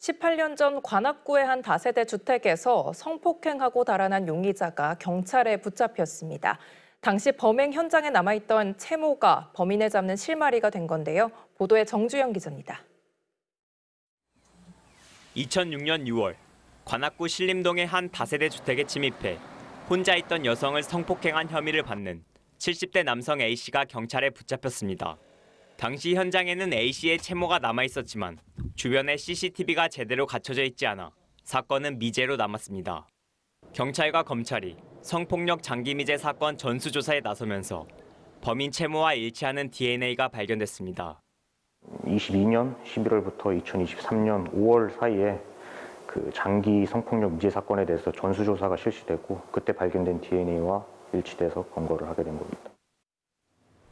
18년 전 관악구의 한 다세대 주택에서 성폭행하고 달아난 용의자가 경찰에 붙잡혔습니다. 당시 범행 현장에 남아있던 채모가 범인을 잡는 실마리가 된 건데요. 보도에 정주영 기자입니다. 2006년 6월 관악구 신림동의 한 다세대 주택에 침입해 혼자 있던 여성을 성폭행한 혐의를 받는 70대 남성 A씨가 경찰에 붙잡혔습니다. 당시 현장에는 A씨의 채모가 남아있었지만 주변에 CCTV가 제대로 갖춰져 있지 않아 사건은 미제로 남았습니다. 경찰과 검찰이 성폭력 장기미제 사건 전수조사에 나서면서 범인 채모와 일치하는 DNA가 발견됐습니다. 22년 11월부터 2023년 5월 사이에 그 장기 성폭력 미제 사건에 대해서 전수조사가 실시되고 그때 발견된 DNA와 일치돼서 검거를 하게 된 겁니다.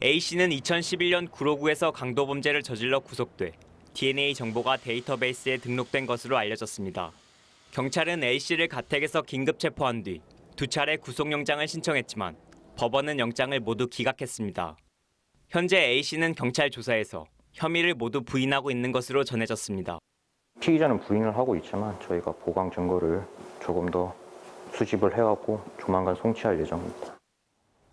A씨는 2011년 구로구에서 강도 범죄를 저질러 구속돼 DNA 정보가 데이터베이스에 등록된 것으로 알려졌습니다. 경찰은 A씨를 가택에서 긴급 체포한 뒤 두 차례 구속영장을 신청했지만 법원은 영장을 모두 기각했습니다. 현재 A씨는 경찰 조사에서 혐의를 모두 부인하고 있는 것으로 전해졌습니다. 피의자는 부인을 하고 있지만 저희가 보강 증거를 조금 더 수집을 해갖고 조만간 송치할 예정입니다.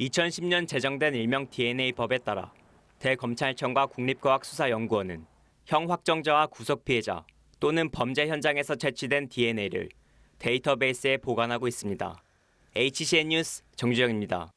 2010년 제정된 일명 DNA법에 따라 대검찰청과 국립과학수사연구원은 형 확정자와 구속 피해자 또는 범죄 현장에서 채취된 DNA를 데이터베이스에 보관하고 있습니다. HCN 뉴스 정주영입니다.